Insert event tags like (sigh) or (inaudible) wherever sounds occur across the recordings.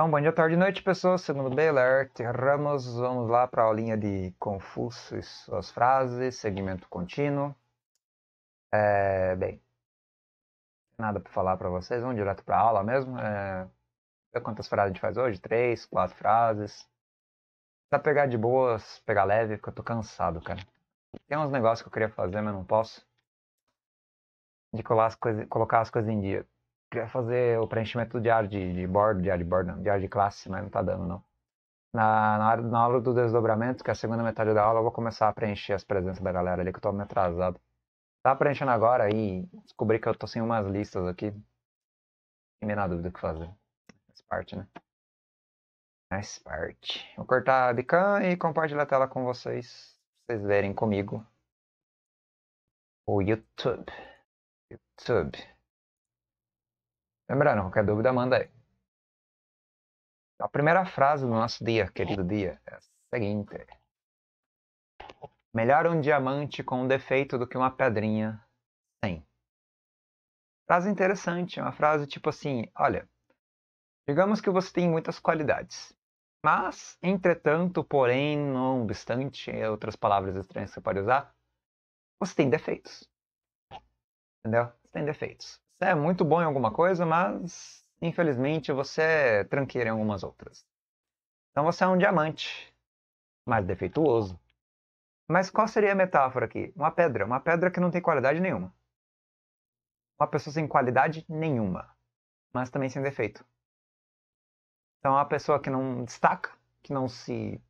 Então, bom dia, tarde e noite, pessoas. Segundo é Belert Ramos, vamos lá para a aulinha de Confúcio e suas frases, segmento contínuo. É, bem, nada para falar para vocês, vamos direto para a aula mesmo. É, quantas frases a gente faz hoje? Três, quatro frases. Pra pegar de boas, pegar leve, porque eu tô cansado, cara. Tem uns negócios que eu queria fazer, mas não posso. De colar as coisas, colocar as coisas em dia fazer o preenchimento do diário de, de bordo, diário de bordo, não, de classe, mas não tá dando não. Na, na, hora, na aula do desdobramento, que é a segunda metade da aula, eu vou começar a preencher as presenças da galera ali, que eu tô meio atrasado. Tá preenchendo agora e descobri que eu tô sem umas listas aqui. Fiquei na dúvida o que fazer. Faz parte, né? Faz parte. Vou cortar a bican e compartilhar a tela com vocês. Pra vocês verem comigo. O YouTube. YouTube. Lembraram, qualquer dúvida, manda aí. A primeira frase do nosso dia, querido dia, é a seguinte: Melhor um diamante com um defeito do que uma pedrinha sem. Frase interessante, uma frase tipo assim: olha, digamos que você tem muitas qualidades, mas, entretanto, porém, não obstante, é outras palavras estranhas que você pode usar, você tem defeitos. Entendeu? Você tem defeitos. Você é muito bom em alguma coisa, mas infelizmente você é tranqueira em algumas outras. Então você é um diamante, mas defeituoso. Mas qual seria a metáfora aqui? Uma pedra, uma pedra que não tem qualidade nenhuma. Uma pessoa sem qualidade nenhuma, mas também sem defeito. Então é uma pessoa que não destaca, que não se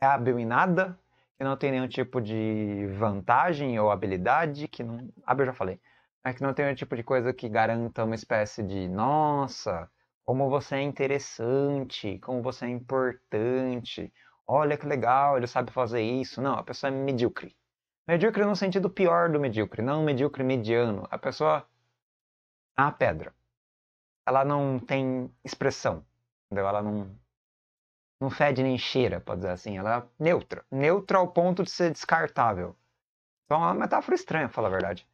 é hábil em nada, que não tem nenhum tipo de vantagem ou habilidade, que não. Hábil eu já falei. É que não tem o tipo de coisa que garanta uma espécie de nossa, como você é interessante, como você é importante, olha que legal, ele sabe fazer isso. Não, a pessoa é medíocre. Medíocre no sentido pior do medíocre, não medíocre mediano. A pessoa é uma pedra. Ela não tem expressão, entendeu? Ela não, não fede nem cheira, pode dizer assim. Ela é neutra. Neutra ao ponto de ser descartável. Então é uma metáfora estranha, fala a verdade.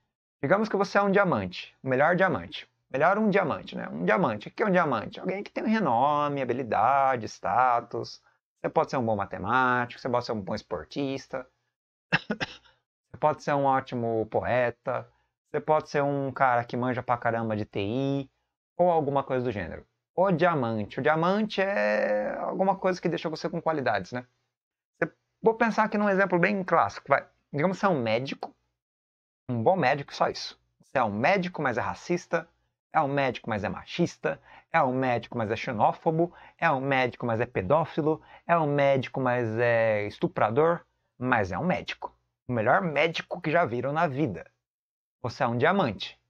Digamos que você é um diamante, o melhor diamante. Melhor um diamante, né? Um diamante. O que é um diamante? Alguém que tem um renome, habilidade, status. Você pode ser um bom matemático, você pode ser um bom esportista, (coughs) você pode ser um ótimo poeta, você pode ser um cara que manja pra caramba de TI, ou alguma coisa do gênero. O diamante. O diamante é alguma coisa que deixa você com qualidades, né? Vou pensar aqui num exemplo bem clássico. Vai. Digamos que você é um médico, um bom médico só isso. Você é um médico, mas é racista, é um médico, mas é machista, é um médico, mas é xenófobo, é um médico, mas é pedófilo, é um médico, mas é estuprador, mas é um médico. O melhor médico que já viram na vida. Você é um diamante.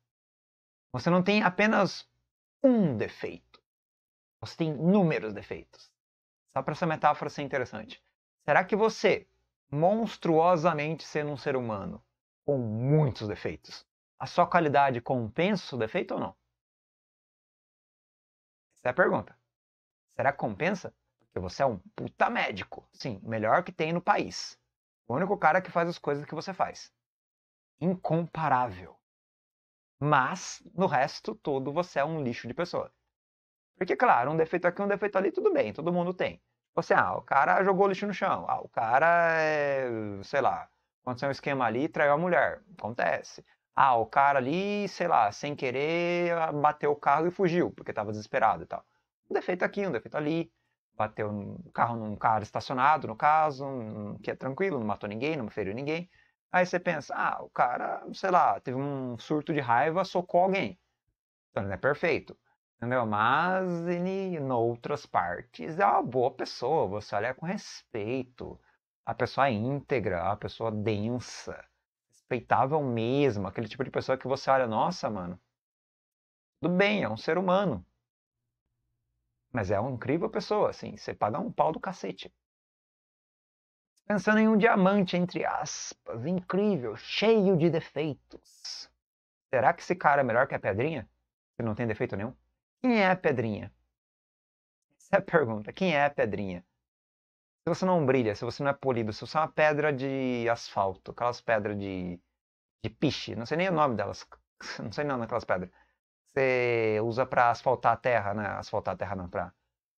Você não tem apenas um defeito. Você tem inúmeros defeitos. Só para essa metáfora ser interessante. Será que você, monstruosamente sendo um ser humano, com muitos defeitos. A sua qualidade compensa o defeito ou não? Essa é a pergunta. Será que compensa? Porque você é um puta médico. Sim, melhor que tem no país. O único cara que faz as coisas que você faz. Incomparável. Mas, no resto todo, você é um lixo de pessoa. Porque, claro, um defeito aqui, um defeito ali, tudo bem, todo mundo tem. Você, tipo assim, ah, o cara jogou lixo no chão, ah, o cara é, sei lá, aconteceu um esquema ali, traiu a mulher. Acontece. Ah, o cara ali, sei lá, sem querer, ah, bateu o carro e fugiu, porque estava desesperado e tal. Um defeito aqui, um defeito ali. Bateu o um carro num cara estacionado, no caso, um, que é tranquilo, não matou ninguém, não feriu ninguém. Aí você pensa, ah, o cara, sei lá, teve um surto de raiva, socou alguém. Então ele não é perfeito. Entendeu? Mas ele, em outras partes, é uma boa pessoa. Você olha com respeito a pessoa é íntegra, a pessoa densa, respeitável mesmo, aquele tipo de pessoa que você olha, nossa, mano, tudo bem, é um ser humano. Mas é uma incrível pessoa, assim, você paga um pau do cacete. Pensando em um diamante, entre aspas, incrível, cheio de defeitos. Será que esse cara é melhor que a Pedrinha? Que não tem defeito nenhum? Quem é a Pedrinha? Essa é a pergunta. Quem é a Pedrinha? Se você não brilha, se você não é polido, se você é uma pedra de asfalto, aquelas pedras de, de piche, não sei nem o nome delas, (laughs) não sei nada daquelas pedras. Você usa para asfaltar a terra, né? Asfaltar a terra não, pra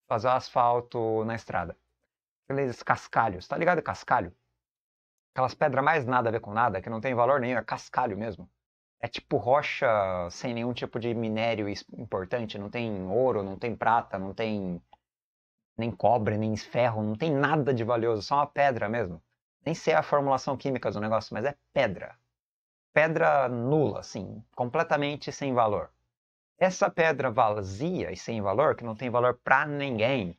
fazer o asfalto na estrada. Aqueles cascalhos, tá ligado? Cascalho? Aquelas pedras mais nada a ver com nada, que não tem valor nenhum, é cascalho mesmo. É tipo rocha sem nenhum tipo de minério importante, não tem ouro, não tem prata, não tem nem cobre, nem ferro, não tem nada de valioso, só uma pedra mesmo. Nem sei a formulação química do negócio, mas é pedra. Pedra nula, assim, completamente sem valor. Essa pedra vazia e sem valor, que não tem valor para ninguém,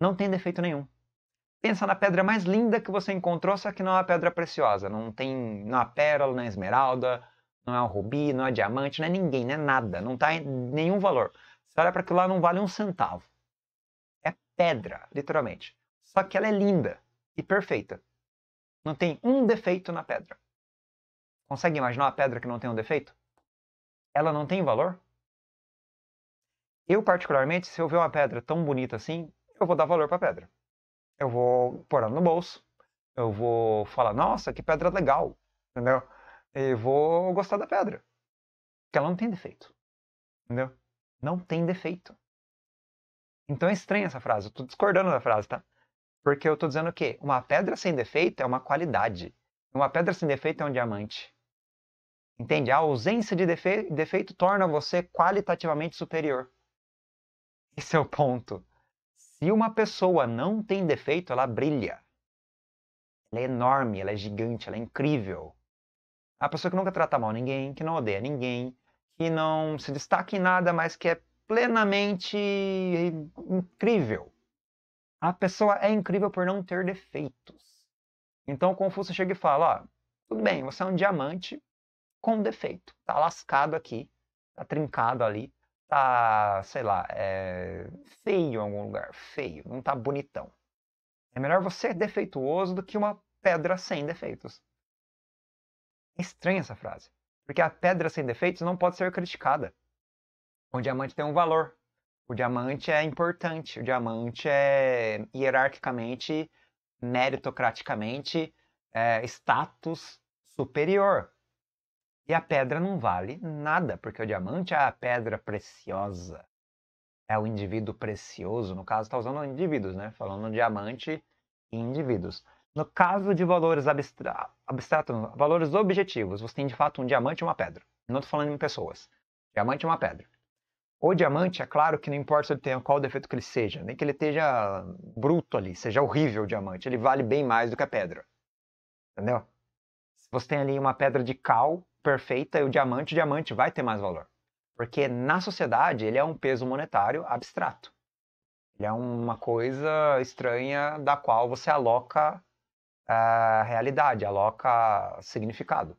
não tem defeito nenhum. Pensa na pedra mais linda que você encontrou, só que não é uma pedra preciosa. Não tem, não é pérola, não é esmeralda, não é um rubi, não é diamante, não é ninguém, não é nada. Não tá em nenhum valor. Você olha para aquilo lá, não vale um centavo pedra, literalmente. Só que ela é linda e perfeita. Não tem um defeito na pedra. Consegue imaginar uma pedra que não tem um defeito? Ela não tem valor? Eu, particularmente, se eu ver uma pedra tão bonita assim, eu vou dar valor para a pedra. Eu vou pôr ela no bolso. Eu vou falar, nossa, que pedra legal. Entendeu? E vou gostar da pedra. Porque ela não tem defeito. Entendeu? Não tem defeito. Então é estranha essa frase, eu tô discordando da frase, tá? Porque eu tô dizendo que uma pedra sem defeito é uma qualidade. Uma pedra sem defeito é um diamante. Entende? A ausência de defe defeito torna você qualitativamente superior. Esse é o ponto. Se uma pessoa não tem defeito, ela brilha. Ela é enorme, ela é gigante, ela é incrível. A pessoa que nunca trata mal ninguém, que não odeia ninguém, que não se destaca em nada, mas que é plenamente incrível. A pessoa é incrível por não ter defeitos. Então Confúcio chega e fala: ó, tudo bem, você é um diamante com defeito. Tá lascado aqui, tá trincado ali, tá, sei lá, é feio em algum lugar, feio, não tá bonitão. É melhor você defeituoso do que uma pedra sem defeitos. É estranha essa frase, porque a pedra sem defeitos não pode ser criticada. O diamante tem um valor. O diamante é importante. O diamante é hierarquicamente, meritocraticamente, é, status superior. E a pedra não vale nada, porque o diamante é a pedra preciosa. É o indivíduo precioso. No caso, está usando indivíduos, né? Falando diamante e indivíduos. No caso de valores abstra... abstratos, valores objetivos, você tem de fato um diamante e uma pedra. Não estou falando em pessoas. Diamante e uma pedra. O diamante, é claro que não importa qual defeito que ele seja, nem que ele esteja bruto ali, seja horrível o diamante, ele vale bem mais do que a pedra. Entendeu? Se você tem ali uma pedra de cal perfeita e o diamante, o diamante vai ter mais valor. Porque na sociedade ele é um peso monetário abstrato. Ele é uma coisa estranha da qual você aloca eh, a realidade, aloca significado.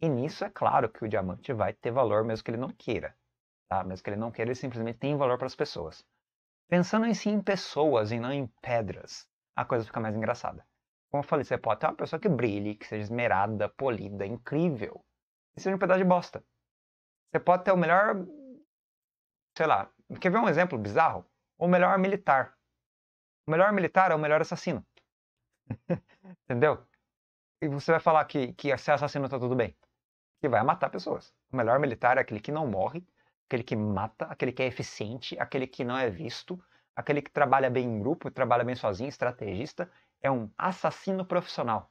E nisso é claro que o diamante vai ter valor mesmo que ele não queira tá? mesmo que ele não queira, ele simplesmente tem valor para as pessoas. Pensando em si em pessoas e não em pedras, a coisa fica mais engraçada. Como eu falei, você pode ter uma pessoa que brilhe, que seja esmerada, polida, incrível, e seja um pedaço de bosta. Você pode ter o melhor, sei lá, quer ver um exemplo bizarro? O melhor militar. O melhor militar é o melhor assassino. (laughs) Entendeu? E você vai falar que, que ser assassino tá tudo bem. Que vai matar pessoas. O melhor militar é aquele que não morre, aquele que mata, aquele que é eficiente, aquele que não é visto, aquele que trabalha bem em grupo, trabalha bem sozinho, estrategista, é um assassino profissional.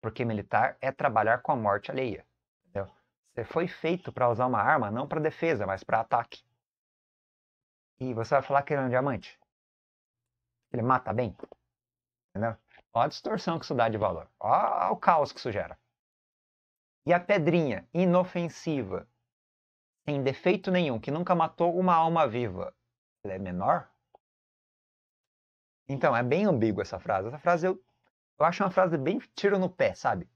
Porque militar é trabalhar com a morte alheia. Entendeu? Você foi feito para usar uma arma não para defesa, mas para ataque. E você vai falar que ele é um diamante. Ele mata bem. Entendeu? Olha a distorção que isso dá de valor. Olha o caos que isso gera. E a pedrinha inofensiva, sem defeito nenhum, que nunca matou uma alma viva, ela é menor? Então, é bem ambígua essa frase. Essa frase eu, eu acho uma frase bem tiro no pé, sabe?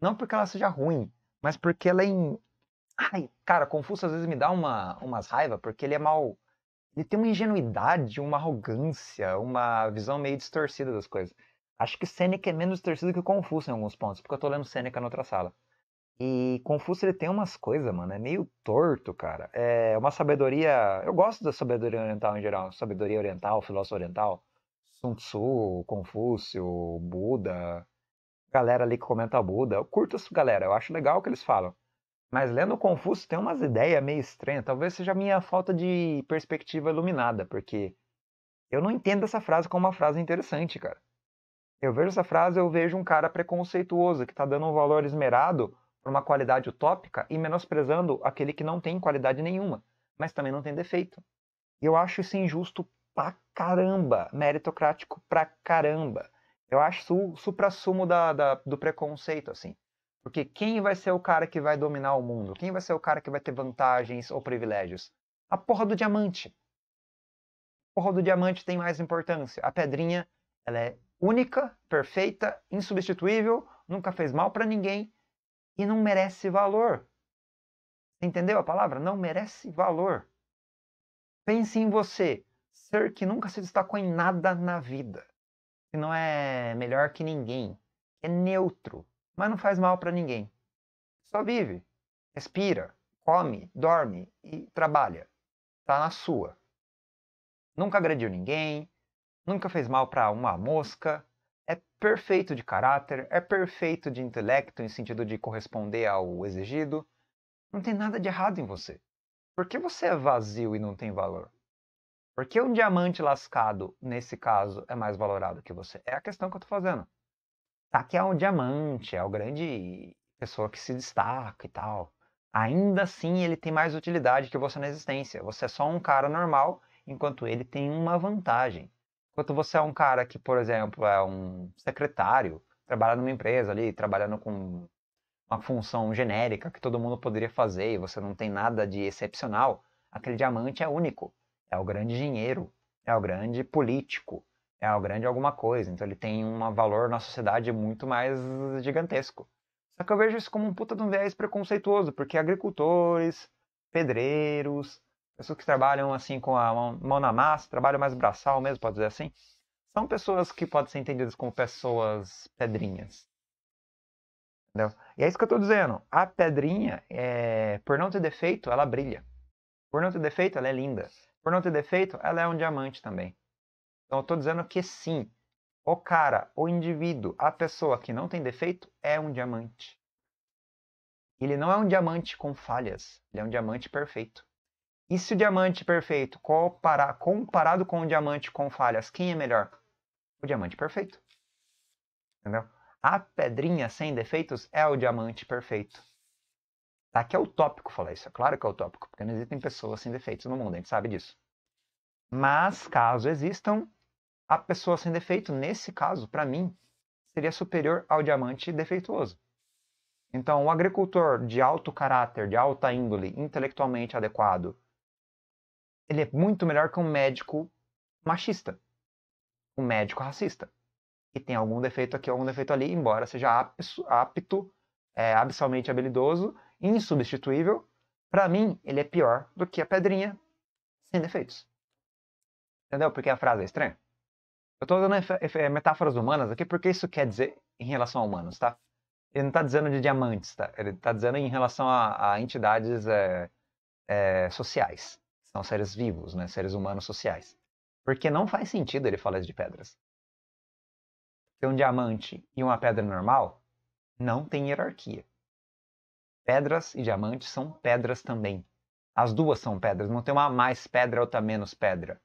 Não porque ela seja ruim, mas porque ela é. em. Ai, cara, Confúcio às vezes me dá uma, umas raiva, porque ele é mal. Ele tem uma ingenuidade, uma arrogância, uma visão meio distorcida das coisas. Acho que Seneca é menos distorcido que Confúcio em alguns pontos, porque eu tô lendo Seneca na outra sala. E Confúcio ele tem umas coisas, mano, é meio torto, cara. É uma sabedoria. Eu gosto da sabedoria oriental em geral, sabedoria oriental, filósofo oriental. Sun Tzu, Confúcio, Buda, galera ali que comenta Buda. Eu curto essa galera, eu acho legal o que eles falam. Mas lendo Confúcio tem umas ideias meio estranhas. Talvez seja a minha falta de perspectiva iluminada, porque eu não entendo essa frase como uma frase interessante, cara. Eu vejo essa frase, eu vejo um cara preconceituoso que tá dando um valor esmerado uma qualidade utópica e menosprezando aquele que não tem qualidade nenhuma, mas também não tem defeito. E eu acho isso injusto pra caramba, meritocrático pra caramba. Eu acho isso o supra-sumo da, da, do preconceito, assim. Porque quem vai ser o cara que vai dominar o mundo? Quem vai ser o cara que vai ter vantagens ou privilégios? A porra do diamante. A porra do diamante tem mais importância. A pedrinha, ela é única, perfeita, insubstituível, nunca fez mal para ninguém, e não merece valor. Entendeu a palavra? Não merece valor. Pense em você, ser que nunca se destacou em nada na vida, que não é melhor que ninguém, é neutro, mas não faz mal para ninguém. Só vive, respira, come, dorme e trabalha. Tá na sua. Nunca agrediu ninguém, nunca fez mal para uma mosca, perfeito de caráter, é perfeito de intelecto em sentido de corresponder ao exigido. Não tem nada de errado em você. Por que você é vazio e não tem valor? Por que um diamante lascado, nesse caso, é mais valorado que você? É a questão que eu estou fazendo. Tá que é um diamante, é o grande pessoa que se destaca e tal. Ainda assim, ele tem mais utilidade que você na existência. Você é só um cara normal, enquanto ele tem uma vantagem. Enquanto você é um cara que, por exemplo, é um secretário, trabalha numa empresa ali, trabalhando com uma função genérica que todo mundo poderia fazer e você não tem nada de excepcional, aquele diamante é único. É o grande dinheiro, é o grande político, é o grande alguma coisa. Então ele tem um valor na sociedade muito mais gigantesco. Só que eu vejo isso como um puta de um viés preconceituoso, porque agricultores, pedreiros, pessoas que trabalham assim com a mão, na massa, trabalham mais braçal mesmo, pode dizer assim, são pessoas que podem ser entendidas como pessoas pedrinhas. Entendeu? E é isso que eu estou dizendo. A pedrinha, é... por não ter defeito, ela brilha. Por não ter defeito, ela é linda. Por não ter defeito, ela é um diamante também. Então eu estou dizendo que sim, o cara, o indivíduo, a pessoa que não tem defeito é um diamante. Ele não é um diamante com falhas, ele é um diamante perfeito. E se o diamante perfeito comparado com o diamante com falhas, quem é melhor? O diamante perfeito. Entendeu? A pedrinha sem defeitos é o diamante perfeito. Tá? Que é utópico falar isso. É claro que é utópico, porque não existem pessoas sem defeitos no mundo, a gente sabe disso. Mas caso existam, a pessoa sem defeito, nesse caso, para mim, seria superior ao diamante defeituoso. Então, o agricultor de alto caráter, de alta índole, intelectualmente adequado, ele é muito melhor que um médico machista, um médico racista, que tem algum defeito aqui, algum defeito ali, embora seja apto, é, abissalmente habilidoso, insubstituível. Para mim, ele é pior do que a pedrinha sem defeitos. Entendeu? Porque a frase é estranha. Eu tô dando metáforas humanas aqui porque isso quer dizer em relação a humanos, tá? Ele não tá dizendo de diamantes, tá? Ele tá dizendo em relação a, a entidades é, é, sociais. São seres vivos, né? seres humanos sociais. Porque não faz sentido ele falar de pedras. Ter um diamante e uma pedra normal não tem hierarquia. Pedras e diamantes são pedras também. As duas são pedras, não tem uma mais pedra outra menos pedra.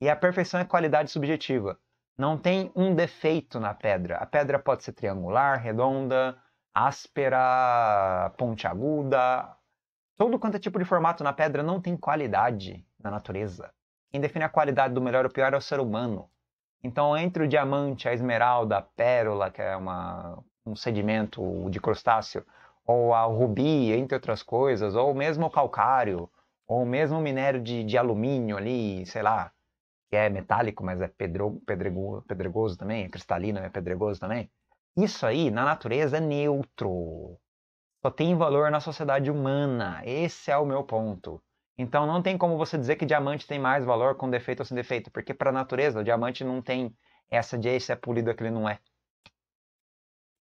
E a perfeição é qualidade subjetiva. Não tem um defeito na pedra. A pedra pode ser triangular, redonda, áspera, pontiaguda, Todo quanto é tipo de formato na pedra não tem qualidade na natureza. Quem define a qualidade do melhor ou pior é o ser humano. Então, entre o diamante, a esmeralda, a pérola, que é uma, um sedimento de crustáceo, ou a rubi, entre outras coisas, ou mesmo o calcário, ou mesmo o minério de, de alumínio ali, sei lá, que é metálico, mas é pedro, pedrego, pedregoso também, é cristalino, é pedregoso também. Isso aí, na natureza, é neutro só tem valor na sociedade humana. Esse é o meu ponto. Então não tem como você dizer que diamante tem mais valor com defeito ou sem defeito, porque para a natureza o diamante não tem essa de esse é polido, aquele não é.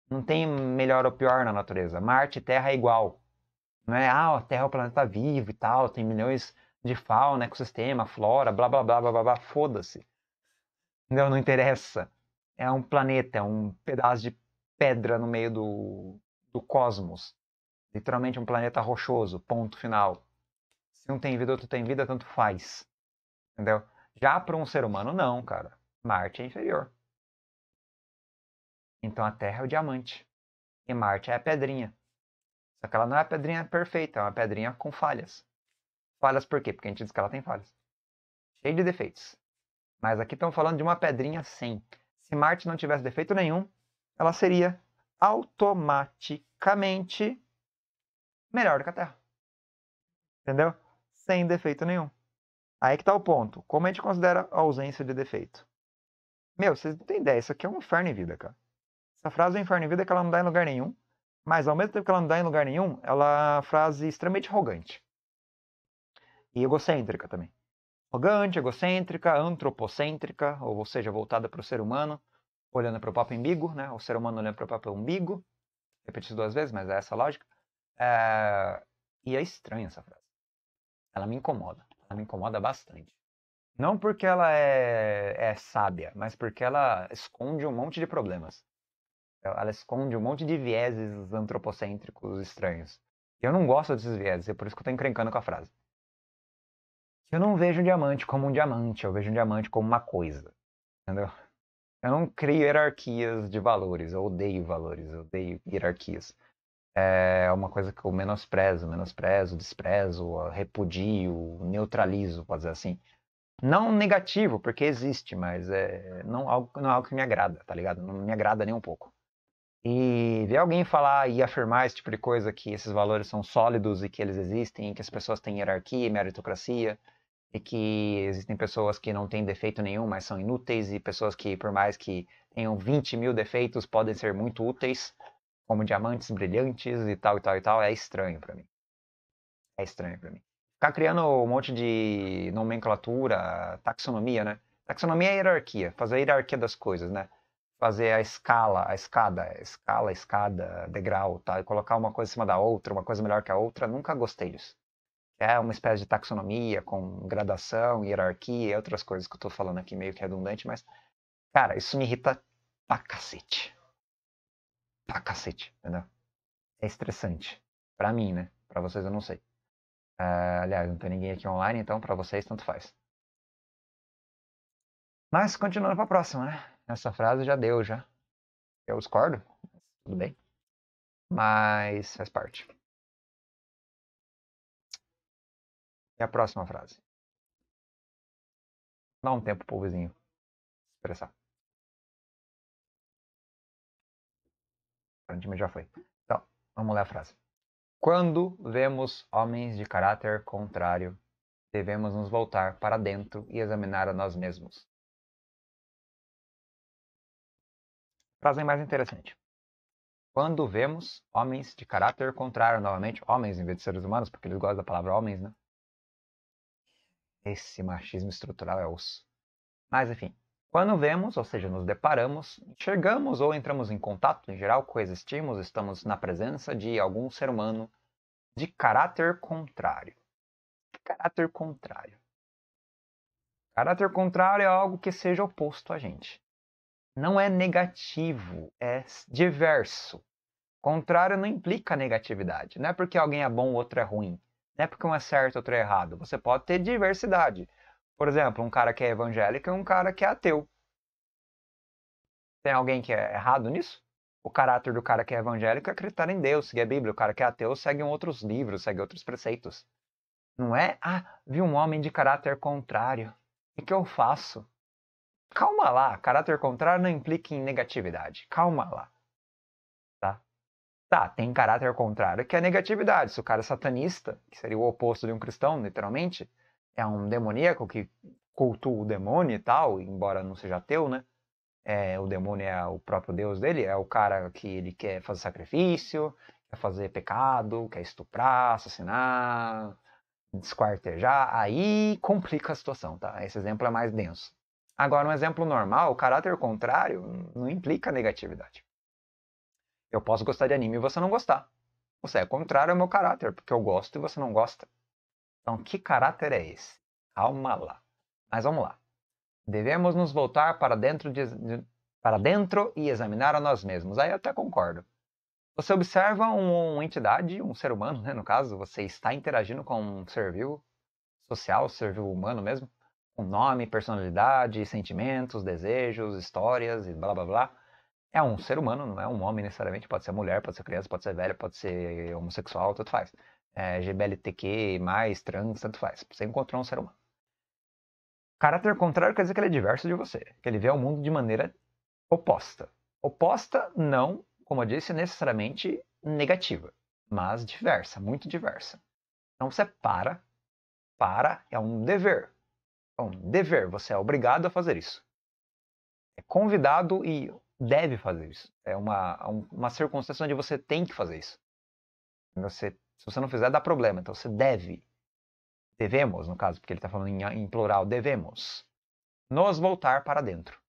Não tem melhor ou pior na natureza. Marte e Terra é igual. Não é, ah, a Terra é o planeta vivo e tal, tem milhões de fauna, ecossistema, flora, blá blá blá blá blá, blá foda-se. Não, não interessa. É um planeta, é um pedaço de pedra no meio do, do cosmos. Literalmente um planeta rochoso, ponto final. Se um tem vida, outro tem vida, tanto faz. Entendeu? Já para um ser humano, não, cara. Marte é inferior. Então a Terra é o diamante. E Marte é a pedrinha. Só que ela não é a pedrinha perfeita, é uma pedrinha com falhas. Falhas por quê? Porque a gente diz que ela tem falhas. Cheio de defeitos. Mas aqui estão falando de uma pedrinha sem. Se Marte não tivesse defeito nenhum, ela seria automaticamente melhor do que a Terra. Entendeu? Sem defeito nenhum. Aí que tá o ponto. Como a gente considera a ausência de defeito? Meu, vocês não têm ideia. Isso aqui é um inferno em vida, cara. Essa frase é um inferno em vida é que ela não dá em lugar nenhum. Mas ao mesmo tempo que ela não dá em lugar nenhum, ela é uma frase extremamente arrogante. E egocêntrica também. Arrogante, egocêntrica, antropocêntrica, ou seja, voltada para o ser humano, olhando para o próprio umbigo, né? O ser humano olhando para o próprio umbigo. Repetido duas vezes, mas é essa a lógica ah, e é estranha essa frase. Ela me incomoda. Ela me incomoda bastante. Não porque ela é, é sábia, mas porque ela esconde um monte de problemas. Ela esconde um monte de vieses antropocêntricos estranhos. Eu não gosto desses vieses, é por isso que eu tô encrencando com a frase. Eu não vejo um diamante como um diamante, eu vejo um diamante como uma coisa. Entendeu? Eu não crio hierarquias de valores, eu odeio valores, eu odeio hierarquias é uma coisa que eu menosprezo, menosprezo, desprezo, repudio, neutralizo, pode dizer assim. Não negativo, porque existe, mas é, não, algo, não é algo que me agrada, tá ligado? Não me agrada nem um pouco. E ver alguém falar e afirmar esse tipo de coisa, que esses valores são sólidos e que eles existem, que as pessoas têm hierarquia e meritocracia, e que existem pessoas que não têm defeito nenhum, mas são inúteis, e pessoas que, por mais que tenham 20 mil defeitos, podem ser muito úteis como diamantes brilhantes e tal e tal e tal, é estranho para mim. É estranho para mim. Ficar criando um monte de nomenclatura, taxonomia, né? Taxonomia é hierarquia, fazer a hierarquia das coisas, né? Fazer a escala, a escada, escala, escada, degrau, tá? E colocar uma coisa em cima da outra, uma coisa melhor que a outra, nunca gostei disso. É uma espécie de taxonomia com gradação, hierarquia e outras coisas que eu tô falando aqui meio que redundante, mas, cara, isso me irrita pra cacete pra tá, cacete, entendeu? É estressante. Pra mim, né? Pra vocês eu não sei. Uh, aliás, não tem ninguém aqui online, então pra vocês tanto faz. Mas continuando pra próxima, né? Essa frase já deu, já. Eu discordo, tudo hum. bem. Mas faz parte. E a próxima frase? Dá um tempo pro vizinho expressar. Aparentemente já foi. Então, vamos ler a frase. Quando vemos homens de caráter contrário, devemos nos voltar para dentro e examinar a nós mesmos. Frase mais interessante. Quando vemos homens de caráter contrário, novamente, homens em vez de seres humanos, porque eles gostam da palavra homens, né? Esse machismo estrutural é osso. Mas, enfim, quando vemos, ou seja, nos deparamos, enxergamos ou entramos em contato, em geral coexistimos, estamos na presença de algum ser humano de caráter contrário. Caráter contrário. Caráter contrário é algo que seja oposto a gente. Não é negativo, é diverso. Contrário não implica negatividade. Não é porque alguém é bom, outro é ruim. Não é porque um é certo, outro é errado. Você pode ter diversidade. Por exemplo, um cara que é evangélico e um cara que é ateu. Tem alguém que é errado nisso? O caráter do cara que é evangélico é acreditar em Deus, seguir a Bíblia. O cara que é ateu segue outros livros, segue outros preceitos. Não é, ah, vi um homem de caráter contrário. O que eu faço? Calma lá, caráter contrário não implica em negatividade. Calma lá. Tá? Tá, tem caráter contrário que é negatividade. Se o cara é satanista, que seria o oposto de um cristão, literalmente, é um demoníaco que cultua o demônio e tal, embora não seja ateu, né? É, o demônio é o próprio deus dele, é o cara que ele quer fazer sacrifício, quer fazer pecado, quer estuprar, assassinar, desquartejar. Aí complica a situação, tá? Esse exemplo é mais denso. Agora, um exemplo normal, o caráter contrário não implica negatividade. Eu posso gostar de anime e você não gostar. Você é contrário ao meu caráter, porque eu gosto e você não gosta. Então, que caráter é esse? Calma lá. Mas vamos lá. Devemos nos voltar para dentro, de, para dentro e examinar a nós mesmos. Aí eu até concordo. Você observa um, uma entidade, um ser humano, né? no caso, você está interagindo com um ser vivo, social, ser vivo humano mesmo, com nome, personalidade, sentimentos, desejos, histórias e blá blá blá. É um ser humano, não é um homem necessariamente, pode ser mulher, pode ser criança, pode ser velho, pode ser homossexual, tudo faz é, GBLTQ, mais, trans, tanto faz. Você encontrou um ser humano. Caráter contrário quer dizer que ele é diverso de você, que ele vê o mundo de maneira oposta. Oposta, não, como eu disse, necessariamente negativa, mas diversa, muito diversa. Então você para, para é um dever. É um dever, você é obrigado a fazer isso. É convidado e deve fazer isso. É uma, uma circunstância onde você tem que fazer isso. Você se você não fizer, dá problema. Então você deve. Devemos, no caso, porque ele está falando em, em plural, devemos nos voltar para dentro.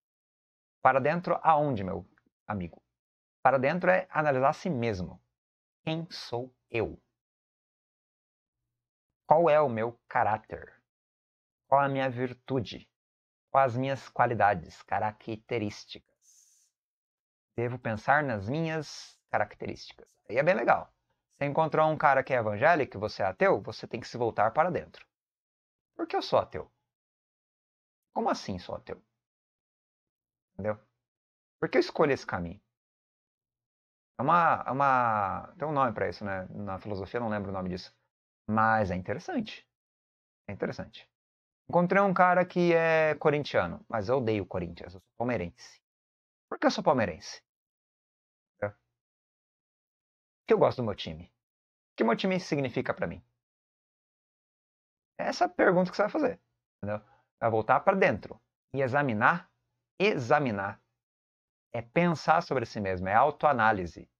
Para dentro aonde, meu amigo? Para dentro é analisar a si mesmo. Quem sou eu? Qual é o meu caráter? Qual a minha virtude? Quais as minhas qualidades, características? Devo pensar nas minhas características. Aí é bem legal. Você encontrou um cara que é evangélico e você é ateu, você tem que se voltar para dentro. Por que eu sou ateu? Como assim sou ateu? Entendeu? Por que eu escolho esse caminho? É uma, é uma. Tem um nome para isso, né? Na filosofia, não lembro o nome disso. Mas é interessante. É interessante. Encontrei um cara que é corintiano, mas eu odeio o Corinthians, eu sou palmeirense. Por que eu sou palmeirense? que eu gosto do meu time? O que meu time significa para mim? É essa é a pergunta que você vai fazer. Entendeu? Vai voltar para dentro e examinar. Examinar é pensar sobre si mesmo, é autoanálise.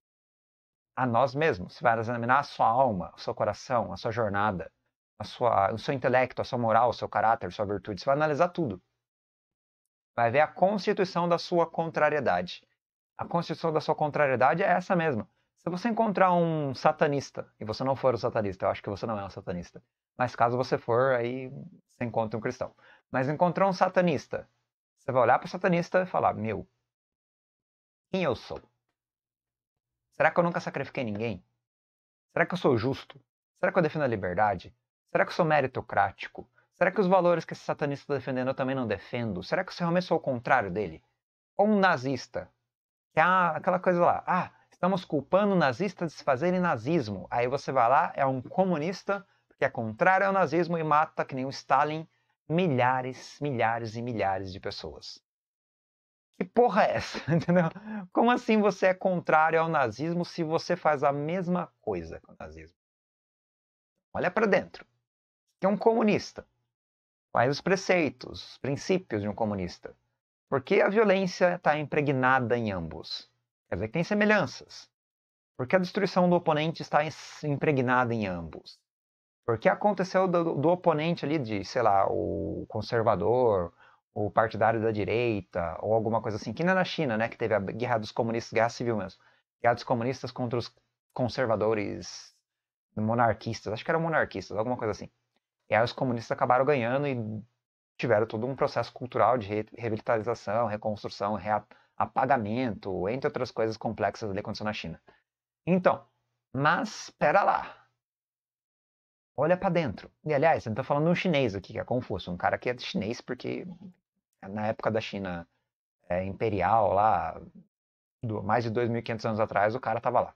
A nós mesmos. Você vai examinar a sua alma, o seu coração, a sua jornada, a sua, o seu intelecto, a sua moral, o seu caráter, a sua virtude. Você vai analisar tudo. Vai ver a constituição da sua contrariedade. A constituição da sua contrariedade é essa mesma. Se você encontrar um satanista, e você não for um satanista, eu acho que você não é um satanista, mas caso você for, aí você encontra um cristão. Mas encontrou um satanista, você vai olhar para o satanista e falar: Meu, quem eu sou? Será que eu nunca sacrifiquei ninguém? Será que eu sou justo? Será que eu defendo a liberdade? Será que eu sou meritocrático? Será que os valores que esse satanista está defendendo eu também não defendo? Será que eu realmente sou o contrário dele? Ou um nazista? Que é aquela coisa lá, ah, Estamos culpando nazistas de se fazerem nazismo. Aí você vai lá, é um comunista que é contrário ao nazismo e mata, que nem o Stalin, milhares, milhares e milhares de pessoas. Que porra é essa? (laughs) Entendeu? Como assim você é contrário ao nazismo se você faz a mesma coisa com o nazismo? Olha para dentro. Que é um comunista. Quais os preceitos, os princípios de um comunista? Porque a violência está impregnada em ambos. Quer dizer que tem semelhanças. Porque a destruição do oponente está impregnada em ambos. Porque aconteceu do, do oponente ali de, sei lá, o conservador, o partidário da direita, ou alguma coisa assim, que não é na China, né, que teve a guerra dos comunistas, guerra civil mesmo. Guerra dos comunistas contra os conservadores monarquistas, acho que eram monarquistas, alguma coisa assim. E aí os comunistas acabaram ganhando e tiveram todo um processo cultural de re revitalização, reconstrução, rea apagamento, entre outras coisas complexas ali aconteceu na China. Então, mas espera lá. Olha para dentro. E aliás, eu tô falando um chinês aqui, que é Confúcio, um cara que é chinês porque é na época da China é, imperial lá, do, mais de 2.500 anos atrás, o cara tava lá.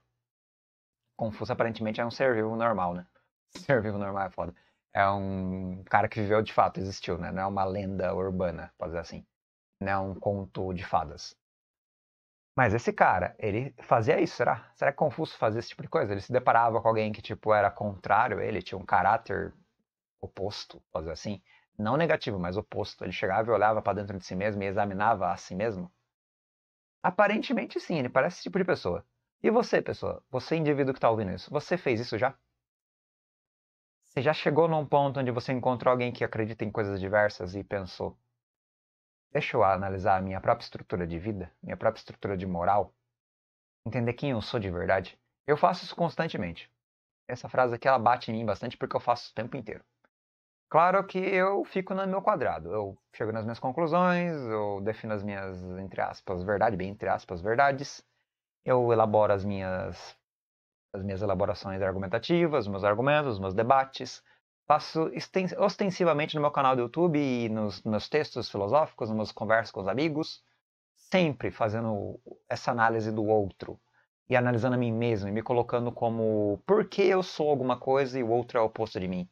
Confúcio aparentemente é um ser vivo normal, né? (laughs) Ser vivo normal é foda. É um cara que viveu de fato, existiu, né? Não é uma lenda urbana, pode dizer assim. Não é um conto de fadas. Mas esse cara, ele fazia isso, será? Será que é Confúcio fazia esse tipo de coisa? Ele se deparava com alguém que, tipo, era contrário, a ele tinha um caráter oposto, fazer assim, não negativo, mas oposto. Ele chegava e olhava para dentro de si mesmo e examinava a si mesmo. Aparentemente sim, ele parece esse tipo de pessoa. E você, pessoa, você indivíduo que está ouvindo isso, você fez isso já? Você já chegou num ponto onde você encontrou alguém que acredita em coisas diversas e pensou: deixa eu analisar a minha própria estrutura de vida, minha própria estrutura de moral, entender quem eu sou de verdade. Eu faço isso constantemente. Essa frase aqui ela bate em mim bastante porque eu faço o tempo inteiro. Claro que eu fico no meu quadrado, eu chego nas minhas conclusões, eu defino as minhas, entre aspas, verdades, bem entre aspas, verdades, eu elaboro as minhas, as minhas elaborações argumentativas, meus argumentos, meus debates, passo ostensivamente no meu canal do YouTube e nos meus textos filosóficos, nas minhas conversas com os amigos, sempre fazendo essa análise do outro e analisando a mim mesmo e me colocando como por que eu sou alguma coisa e o outro é o oposto de mim.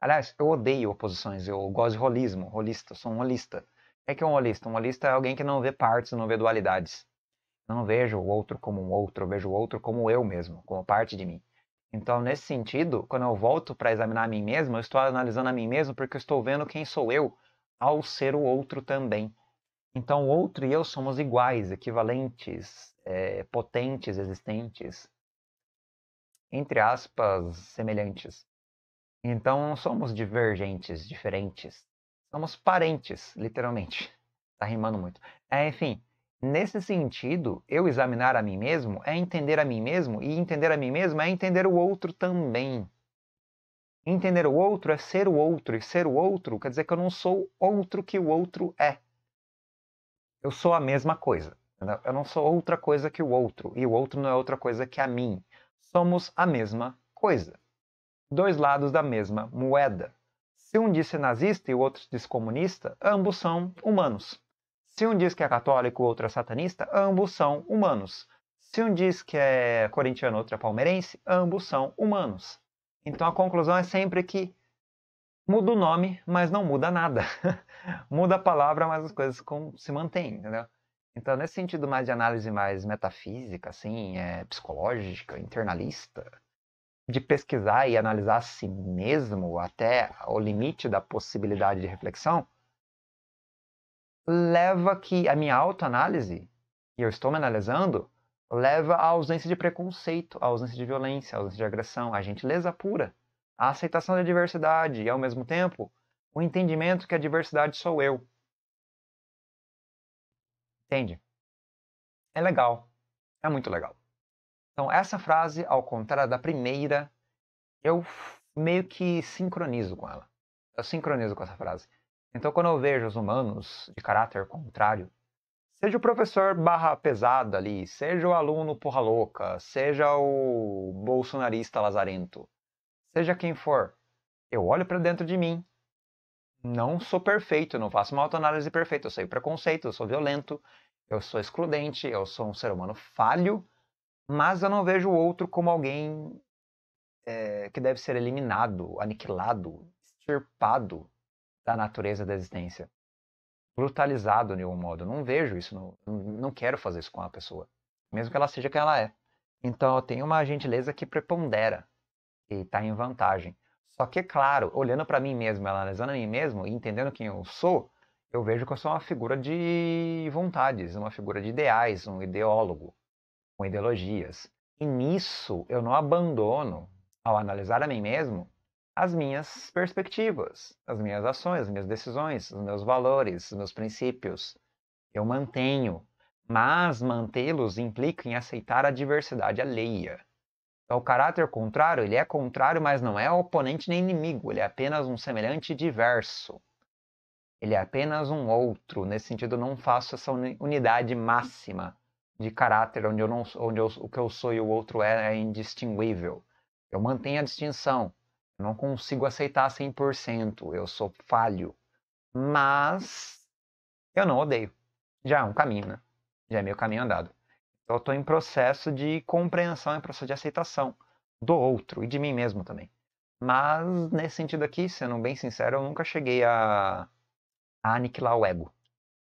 Aliás, eu odeio oposições, eu gosto de rolismo, rolista, sou um rolista. O é que é um holista? Um holista é alguém que não vê partes, não vê dualidades. Não vejo o outro como um outro, eu vejo o outro como eu mesmo, como parte de mim. Então, nesse sentido, quando eu volto para examinar a mim mesmo, eu estou analisando a mim mesmo porque eu estou vendo quem sou eu ao ser o outro também. Então, o outro e eu somos iguais, equivalentes, é, potentes, existentes, entre aspas, semelhantes. Então, não somos divergentes, diferentes. Somos parentes, literalmente. (laughs) Tá rimando muito. É, enfim, Nesse sentido, eu examinar a mim mesmo é entender a mim mesmo, e entender a mim mesmo é entender o outro também. Entender o outro é ser o outro, e ser o outro quer dizer que eu não sou outro que o outro é. Eu sou a mesma coisa. Entendeu? Eu não sou outra coisa que o outro, e o outro não é outra coisa que a mim. Somos a mesma coisa. Dois lados da mesma moeda. Se um disse nazista e o outro diz comunista, ambos são humanos. Se um diz que é católico, outro é satanista, ambos são humanos. Se um diz que é corintiano, outro é palmeirense, ambos são humanos. Então a conclusão é sempre que muda o nome, mas não muda nada. (laughs) muda a palavra, mas as coisas se mantêm, entendeu? Então, nesse sentido mais de análise mais metafísica, assim, é, psicológica, internalista, de pesquisar e analisar a si mesmo até o limite da possibilidade de reflexão, leva que a minha autoanálise, e eu estou me analisando, leva à ausência de preconceito, à ausência de violência, à ausência de agressão, à gentileza pura, à aceitação da diversidade e, ao mesmo tempo, o entendimento que a diversidade sou eu. Entende? É legal. É muito legal. Então, essa frase, ao contrário da primeira, eu meio que sincronizo com ela. Eu sincronizo com essa frase. Então, quando eu vejo os humanos de caráter contrário, seja o professor barra pesada ali, seja o aluno porra louca, seja o bolsonarista lazarento, seja quem for, eu olho para dentro de mim. Não sou perfeito, não faço uma autoanálise perfeita, eu sou preconceito, eu sou violento, eu sou excludente, eu sou um ser humano falho, mas eu não vejo o outro como alguém é, que deve ser eliminado, aniquilado, extirpado da natureza da existência. Brutalizado de algum modo. Não vejo isso, não quero fazer isso com a pessoa, mesmo que ela seja quem ela é. Então eu tenho uma gentileza que prepondera e está em vantagem. Só que, é claro, olhando para mim mesmo, analisando a mim mesmo e entendendo quem eu sou, eu vejo que eu sou uma figura de vontades, uma figura de ideais, um ideólogo, com ideologias. E nisso eu não abandono, ao analisar a mim mesmo, as minhas perspectivas, as minhas ações, as minhas decisões, os meus valores, os meus princípios. Eu mantenho, mas mantê-los implica em aceitar a diversidade alheia. Então, o caráter contrário, ele é contrário, mas não é oponente nem inimigo, ele é apenas um semelhante diverso. Ele é apenas um outro, nesse sentido, não faço essa unidade máxima de caráter, onde, eu não, onde eu, o que eu sou e o outro é, é indistinguível. Eu mantenho a distinção, não consigo aceitar 100%, eu sou falho. Mas eu não odeio. Já é um caminho, né? Já é meu caminho andado. Eu estou em processo de compreensão, em processo de aceitação do outro e de mim mesmo também. Mas, nesse sentido aqui, sendo bem sincero, eu nunca cheguei a, a aniquilar o ego,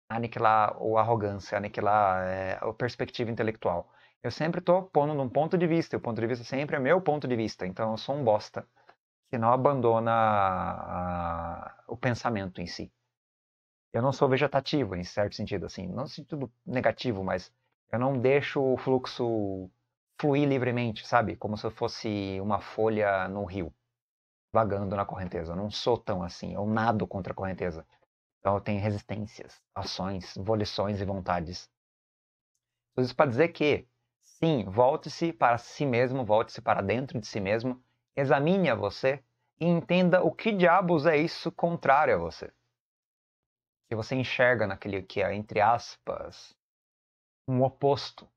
aniquilar o arrogância, aniquilar é, a perspectiva intelectual. Eu sempre estou pondo num ponto de vista, e o ponto de vista sempre é meu ponto de vista, então eu sou um bosta que não abandona a, o pensamento em si. Eu não sou vegetativo, em certo sentido, assim, não no sentido negativo, mas eu não deixo o fluxo fluir livremente, sabe? Como se eu fosse uma folha no rio, vagando na correnteza. Eu não sou tão assim, eu nado contra a correnteza. Então eu tenho resistências, ações, volições e vontades. Tudo isso para dizer que, sim, volte-se para si mesmo, volte-se para dentro de si mesmo, examine a você e entenda o que diabos é isso contrário a você. Que você enxerga naquele que é, entre aspas, um oposto.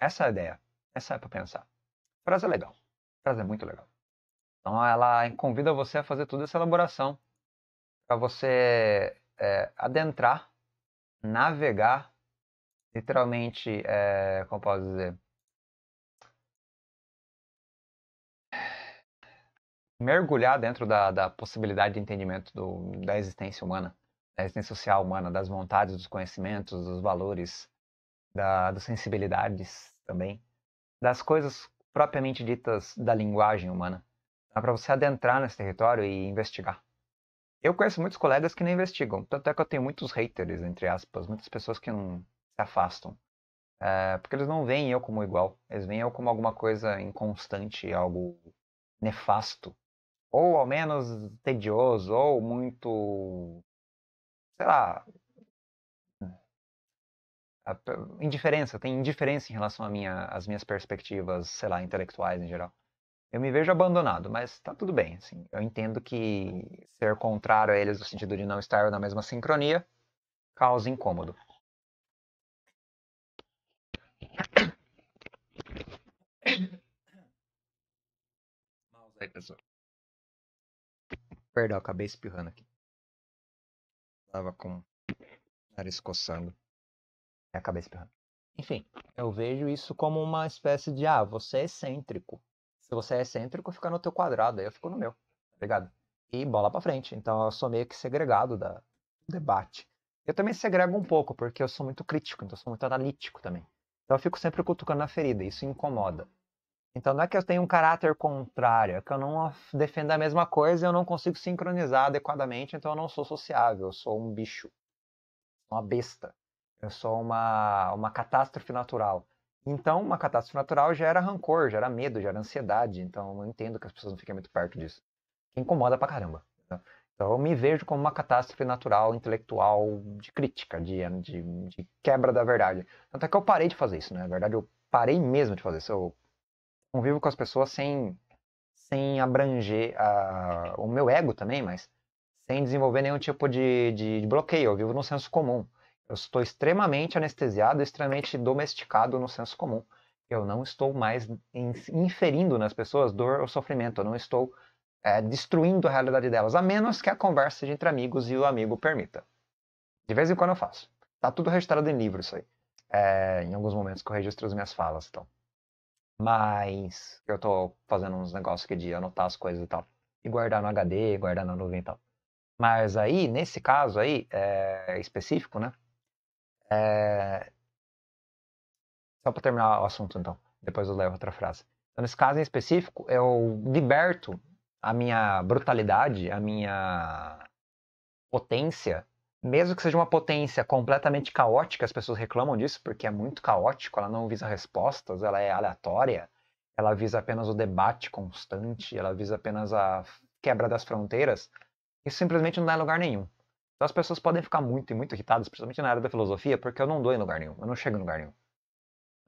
Essa é a ideia. Essa é para pensar. A frase é legal. A frase é muito legal. Então ela convida você a fazer toda essa elaboração para você é, adentrar, navegar, literalmente, é, como posso dizer, mergulhar dentro da, da possibilidade de entendimento do, da existência humana, da existência social humana, das vontades, dos conhecimentos, dos valores, da, das sensibilidades também, das coisas propriamente ditas da linguagem humana. É para você adentrar nesse território e investigar. Eu conheço muitos colegas que não investigam, tanto é que eu tenho muitos haters, entre aspas, muitas pessoas que não se afastam. É, porque eles não veem eu como igual, eles veem eu como alguma coisa inconstante, algo nefasto, ou ao menos tedioso, ou muito, sei lá, indiferença, tem indiferença em relação às minha, minhas perspectivas, sei lá, intelectuais em geral. Eu me vejo abandonado, mas tá tudo bem, assim. Eu entendo que ser contrário a eles no sentido de não estar na mesma sincronia causa incômodo. Mouse aí, pessoal. Perdão, acabei espirrando aqui. Tava com nariz coçando. E é, acabei espirrando. Enfim, eu vejo isso como uma espécie de, ah, você é excêntrico. Se você é excêntrico, fica no teu quadrado, aí eu fico no meu, tá ligado? E bola pra frente. Então eu sou meio que segregado da, do debate. Eu também segrego um pouco, porque eu sou muito crítico, então eu sou muito analítico também. Então eu fico sempre cutucando na ferida, isso incomoda. Então não é que eu tenho um caráter contrário, é que eu não defendo a mesma coisa e eu não consigo sincronizar adequadamente, então eu não sou sociável, eu sou um bicho, uma besta, eu sou uma, uma catástrofe natural. Então, uma catástrofe natural gera rancor, gera medo, gera ansiedade. Então, eu entendo que as pessoas não fiquem muito perto disso. Incomoda pra caramba. Então, eu me vejo como uma catástrofe natural, intelectual, de crítica, de, de, de quebra da verdade. Tanto é que eu parei de fazer isso, né? Na verdade, eu parei mesmo de fazer isso. Eu convivo com as pessoas sem, sem abranger a, o meu ego também, mas sem desenvolver nenhum tipo de, de, de bloqueio. Eu vivo no senso comum. Eu estou extremamente anestesiado, extremamente domesticado no senso comum. Eu não estou mais inferindo nas pessoas dor ou sofrimento. Eu não estou é, destruindo a realidade delas, a menos que a conversa seja entre amigos e o amigo permita. De vez em quando eu faço. Tá tudo registrado em livro isso aí. É, em alguns momentos que eu registro as minhas falas, então. Mas eu tô fazendo uns negócios aqui de anotar as coisas e tal. E guardar no HD, guardar na nuvem e tal. Mas aí, nesse caso aí, é, específico, né? É... Só para terminar o assunto, então. Depois eu levo outra frase. Então, nesse caso em específico, eu liberto a minha brutalidade, a minha potência mesmo que seja uma potência completamente caótica, as pessoas reclamam disso porque é muito caótico, ela não visa respostas, ela é aleatória, ela visa apenas o debate constante, ela visa apenas a quebra das fronteiras, isso simplesmente não dá em lugar nenhum. Então as pessoas podem ficar muito e muito irritadas, principalmente na área da filosofia, porque eu não dou em lugar nenhum, eu não chego em lugar nenhum.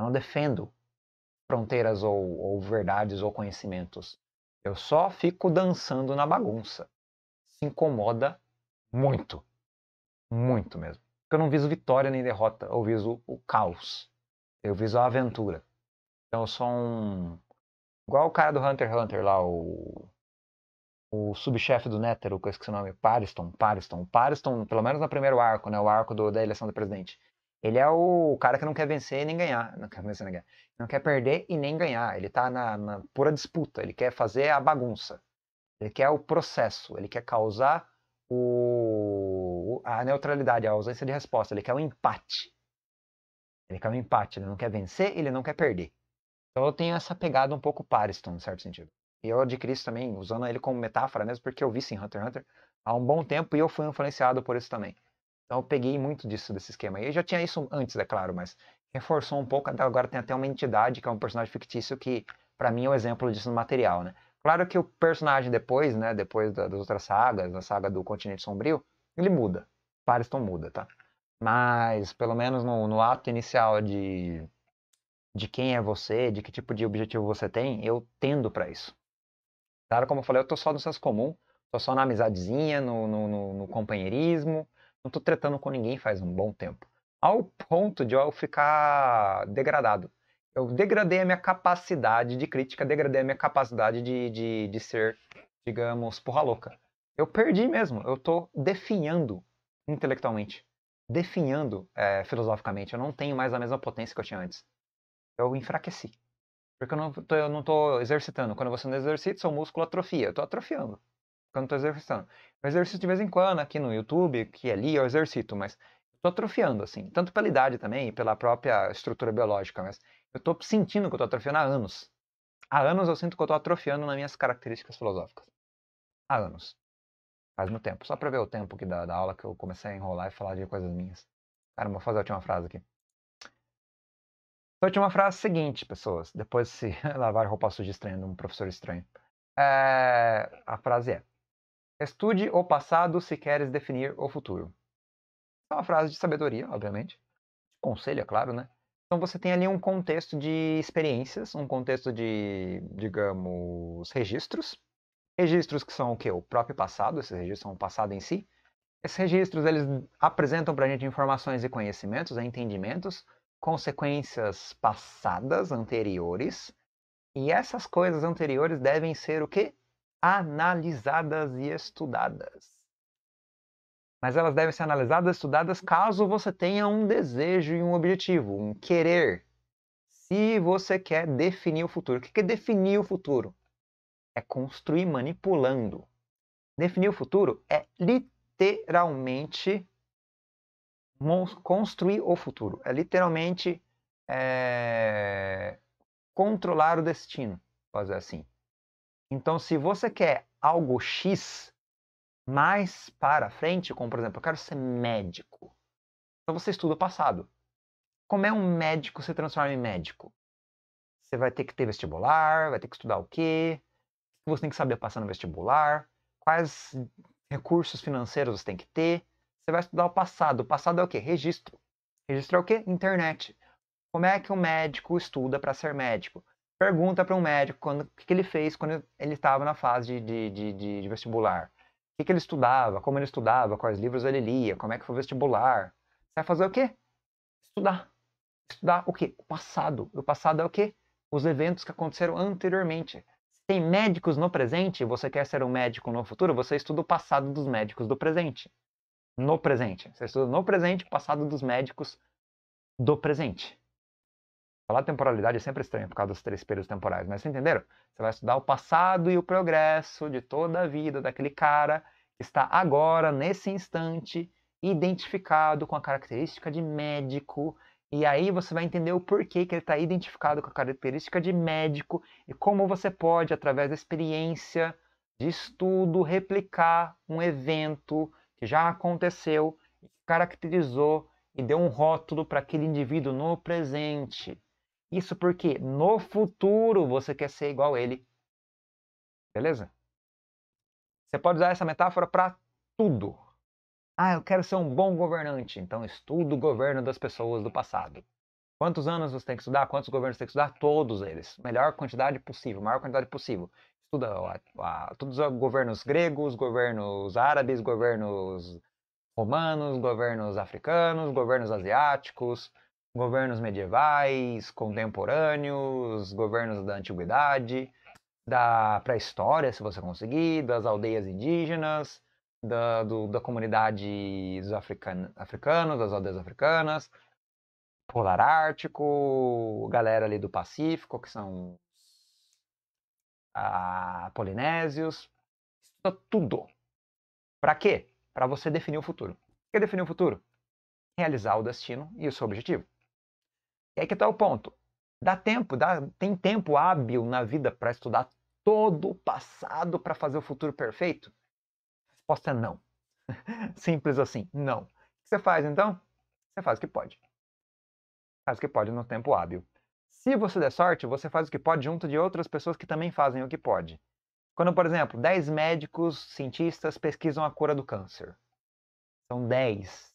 Eu não defendo fronteiras ou, ou verdades ou conhecimentos. Eu só fico dançando na bagunça. Se incomoda muito. Muito mesmo. Porque eu não viso vitória nem derrota, eu viso o caos. Eu viso a aventura. Então eu sou um. Igual o cara do Hunter x Hunter lá, o. O subchefe do Nétero, que eu esqueci o nome, Pariston, Pariston. Pariston, pelo menos no primeiro arco, né? O arco do, da eleição do presidente. Ele é o cara que não quer vencer nem ganhar. Não quer vencer nem ganhar. Não quer perder e nem ganhar. Ele tá na, na pura disputa. Ele quer fazer a bagunça. Ele quer o processo. Ele quer causar o, a neutralidade, a ausência de resposta. Ele quer um empate. Ele quer um empate. Ele não quer vencer, ele não quer perder. Então eu tenho essa pegada um pouco Pariston, em certo sentido. E eu adquiri isso também, usando ele como metáfora mesmo, porque eu vi isso em Hunter x Hunter há um bom tempo e eu fui influenciado por isso também. Então eu peguei muito disso, desse esquema. E eu já tinha isso antes, é claro, mas reforçou um pouco. Agora tem até uma entidade, que é um personagem fictício, que para mim é um exemplo disso no material, né? Claro que o personagem depois, né, depois das outras sagas, da saga do Continente Sombrio, ele muda. Pariston muda, tá? Mas, pelo menos no, no ato inicial de, de quem é você, de que tipo de objetivo você tem, eu tendo para isso. Claro, como eu falei, eu tô só no senso comum, tô só na amizadezinha, no, no, no, no companheirismo, não tô tretando com ninguém faz um bom tempo. Ao ponto de eu ficar degradado eu degradei a minha capacidade de crítica, degradei a minha capacidade de, de, de ser, digamos, porra louca. Eu perdi mesmo. Eu tô definhando intelectualmente, definhando é, filosoficamente. Eu não tenho mais a mesma potência que eu tinha antes. Eu enfraqueci. Porque eu não, tô, eu não tô exercitando. Quando você não exercita, seu músculo atrofia. Eu tô atrofiando. Porque eu não tô exercitando. Eu exercito de vez em quando aqui no YouTube, que ali eu exercito, mas tô atrofiando, assim. Tanto pela idade também, pela própria estrutura biológica, mas eu tô sentindo que eu tô atrofiando há anos. Há anos eu sinto que eu tô atrofiando nas minhas características filosóficas. Há anos. Faz muito tempo. Só pra ver o tempo que da, da aula que eu comecei a enrolar e falar de coisas minhas. Cara, vou fazer a última frase aqui. Então, a última frase é a seguinte, pessoas. Depois se (laughs) lavar roupa suja estranha de um professor estranho. É... A frase é: Estude o passado se queres definir o futuro. É uma frase de sabedoria, obviamente. Conselho, é claro, né? Então você tem ali um contexto de experiências, um contexto de, digamos, registros. Registros que são o quê? O próprio passado, esses registros são o passado em si. Esses registros, eles apresentam para a gente informações e conhecimentos, né, entendimentos, consequências passadas, anteriores. E essas coisas anteriores devem ser o quê? Analisadas e estudadas mas elas devem ser analisadas, estudadas caso você tenha um desejo e um objetivo, um querer. Se você quer definir o futuro. O que é definir o futuro? É construir manipulando. Definir o futuro é literalmente construir o futuro. É literalmente é... controlar o destino, fazer assim. Então, se você quer algo X, mais para frente, como por exemplo, eu quero ser médico. Então você estuda o passado. Como é um médico se transforma em médico? Você vai ter que ter vestibular, vai ter que estudar o quê? O que você tem que saber passar no vestibular? Quais recursos financeiros você tem que ter? Você vai estudar o passado. O passado é o quê? Registro. Registro é o quê? Internet. Como é que um médico estuda para ser médico? Pergunta para um médico quando, o que ele fez quando ele estava na fase de, de, de, de vestibular que, que ele estudava, como ele estudava, quais livros ele lia, como é que foi o vestibular. Você vai fazer o quê? Estudar. Estudar o quê? O passado. O passado é o quê? Os eventos que aconteceram anteriormente. Se tem médicos no presente, você quer ser um médico no futuro, você estuda o passado dos médicos do presente. No presente. Você estuda no presente o passado dos médicos do presente. Falar temporalidade é sempre estranho por causa dos três períodos temporais, mas vocês entenderam? Você vai estudar o passado e o progresso de toda a vida daquele cara que está agora, nesse instante, identificado com a característica de médico. E aí você vai entender o porquê que ele está identificado com a característica de médico e como você pode, através da experiência de estudo, replicar um evento que já aconteceu, caracterizou e deu um rótulo para aquele indivíduo no presente. Isso porque no futuro você quer ser igual a ele. Beleza? Você pode usar essa metáfora para tudo. Ah, eu quero ser um bom governante. Então estuda o governo das pessoas do passado. Quantos anos você tem que estudar? Quantos governos você tem que estudar? Todos eles. Melhor quantidade possível, maior quantidade possível. Estuda a, a, todos os governos gregos, governos árabes, governos romanos, governos africanos, governos asiáticos, governos medievais, contemporâneos, governos da antiguidade, da pré-história, se você conseguir, das aldeias indígenas, da, do, da comunidade dos africanos, africanos, das aldeias africanas, Polar Ártico, galera ali do Pacífico, que são a, polinésios. Estuda tá tudo. Para quê? Para você definir o futuro. O que é definir o futuro? Realizar o destino e o seu objetivo aí é que tá o ponto. Dá tempo, dá, tem tempo hábil na vida para estudar todo o passado para fazer o futuro perfeito? A resposta é não. (laughs) Simples assim, não. O que você faz então? Você faz o que pode. Faz o que pode no tempo hábil. Se você der sorte, você faz o que pode junto de outras pessoas que também fazem o que pode. Quando, por exemplo, 10 médicos, cientistas pesquisam a cura do câncer. São 10.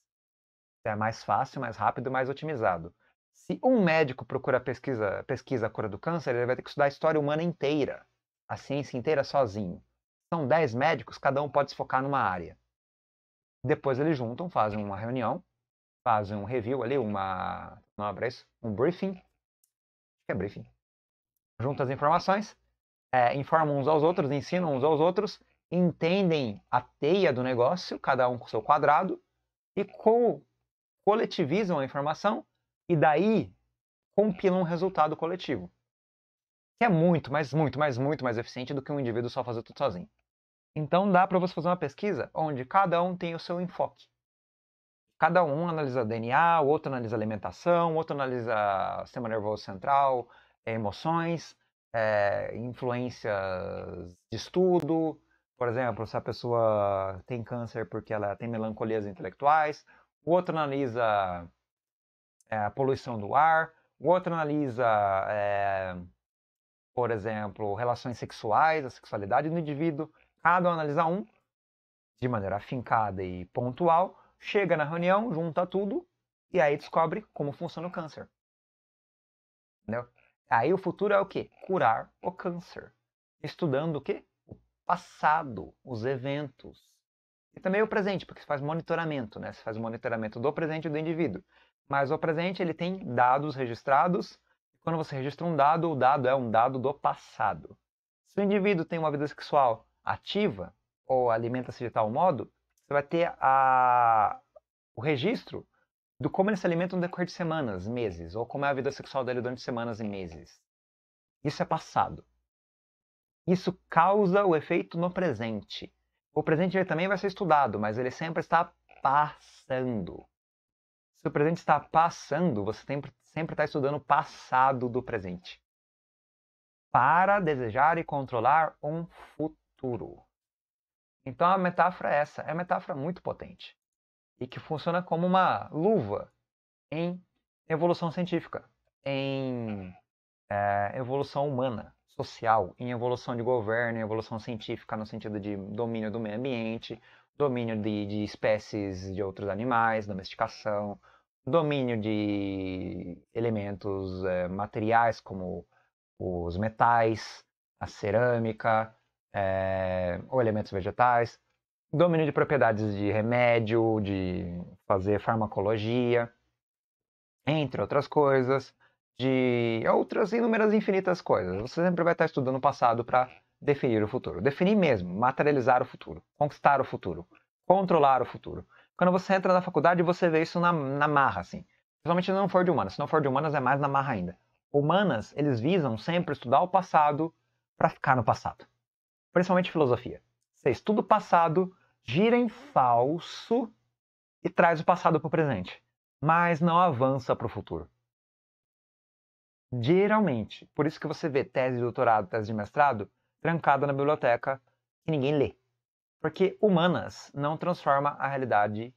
É mais fácil, mais rápido, mais otimizado. Se um médico procura pesquisa, pesquisa a cura do câncer, ele vai ter que estudar a história humana inteira, a ciência inteira sozinho. São dez médicos, cada um pode se focar numa área. Depois eles juntam, fazem uma reunião, fazem um review ali, uma. Não é abre isso? Um briefing. Acho que é briefing. Juntam as informações, é, informam uns aos outros, ensinam uns aos outros, entendem a teia do negócio, cada um com seu quadrado, e co coletivizam a informação e daí compila um resultado coletivo. Que é muito, mas muito, mas muito mais eficiente do que um indivíduo só fazer tudo sozinho. Então dá para você fazer uma pesquisa onde cada um tem o seu enfoque. Cada um analisa DNA, o outro analisa alimentação, o outro analisa sistema nervoso central, eh, emoções, é, influências de estudo. Por exemplo, se a pessoa tem câncer porque ela tem melancolias intelectuais, o outro analisa é, a poluição do ar, o outro analisa, é, por exemplo, relações sexuais, a sexualidade do indivíduo. Cada um analisa um, de maneira afincada e pontual, chega na reunião, junta tudo e aí descobre como funciona o câncer. Entendeu? Aí o futuro é o quê? Curar o câncer. Estudando o quê? O passado, os eventos. E também o presente, porque se faz monitoramento, né? Se faz monitoramento do presente do indivíduo. Mas o presente ele tem dados registrados. Quando você registra um dado, o dado é um dado do passado. Se o indivíduo tem uma vida sexual ativa ou alimenta-se de tal modo, você vai ter a... o registro do como ele se alimenta no decorrer de semanas, meses, ou como é a vida sexual dele durante semanas e meses. Isso é passado. Isso causa o efeito no presente. O presente ele também vai ser estudado, mas ele sempre está passando. Se o presente está passando, você tem, sempre está estudando o passado do presente. Para desejar e controlar um futuro. Então a metáfora é essa. É uma metáfora muito potente. E que funciona como uma luva em evolução científica, em é, evolução humana, social, em evolução de governo, em evolução científica, no sentido de domínio do meio ambiente, domínio de, de espécies de outros animais, domesticação, domínio de elementos é, materiais como os metais, a cerâmica é, ou elementos vegetais, domínio de propriedades de remédio, de fazer farmacologia, entre outras coisas, de outras inúmeras infinitas coisas. Você sempre vai estar estudando o passado para definir o futuro. Definir mesmo, materializar o futuro, conquistar o futuro, controlar o futuro. Quando você entra na faculdade, você vê isso na, na marra, assim. Principalmente se não for de humanas. Se não for de humanas, é mais na marra ainda. Humanas, eles visam sempre estudar o passado para ficar no passado. Principalmente filosofia. Você estuda o passado, gira em falso e traz o passado para o presente, mas não avança para o futuro. Geralmente. Por isso que você vê tese de doutorado, tese de mestrado, trancada na biblioteca e ninguém lê. Porque humanas não transforma a realidade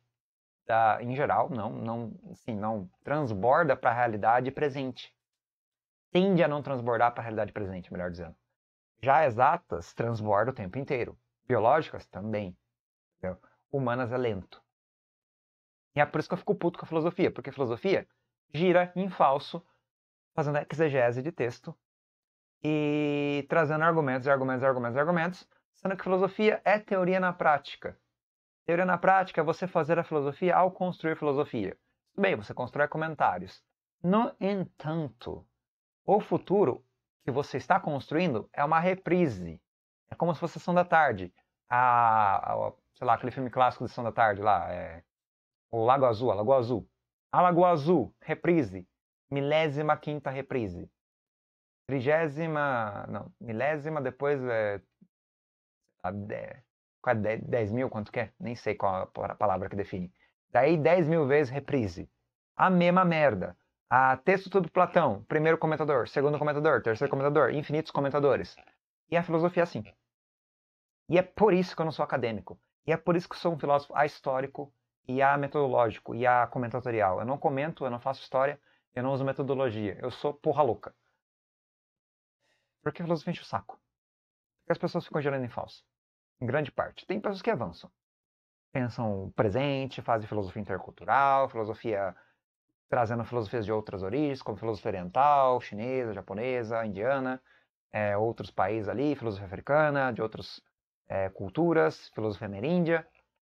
da, em geral, não, não, assim, não transborda para a realidade presente. Tende a não transbordar para a realidade presente, melhor dizendo. Já exatas transborda o tempo inteiro. Biológicas também. Entendeu? Humanas é lento. E é por isso que eu fico puto com a filosofia, porque a filosofia gira em falso, fazendo exegese de texto e trazendo argumentos, argumentos, argumentos, argumentos, sendo que filosofia é teoria na prática. Teoria na prática é você fazer a filosofia ao construir filosofia. Bem, você constrói comentários. No entanto, o futuro que você está construindo é uma reprise. É como se fosse Sessão da Tarde. A, a, sei lá, aquele filme clássico de Sessão da Tarde lá, é... o Lago Azul, a Lagoa Azul. A Lagoa Azul, reprise. Milésima quinta reprise. Trigésima, não, milésima, depois é 10, 10 mil, quanto que é? Nem sei qual a palavra que define. Daí 10 mil vezes reprise. A mesma merda. A texto tudo Platão, primeiro comentador, segundo comentador, terceiro comentador, infinitos comentadores. E a filosofia é assim. E é por isso que eu não sou acadêmico. E é por isso que eu sou um filósofo ahistórico e a metodológico e a comentatorial. Eu não comento, eu não faço história, eu não uso metodologia. Eu sou porra louca. Porque a filosofia enche o saco as pessoas ficam girando em falso. Em grande parte. Tem pessoas que avançam. Pensam presente, fazem filosofia intercultural, filosofia trazendo filosofias de outras origens, como filosofia oriental, chinesa, japonesa, indiana, é, outros países ali, filosofia africana, de outras é, culturas, filosofia ameríndia.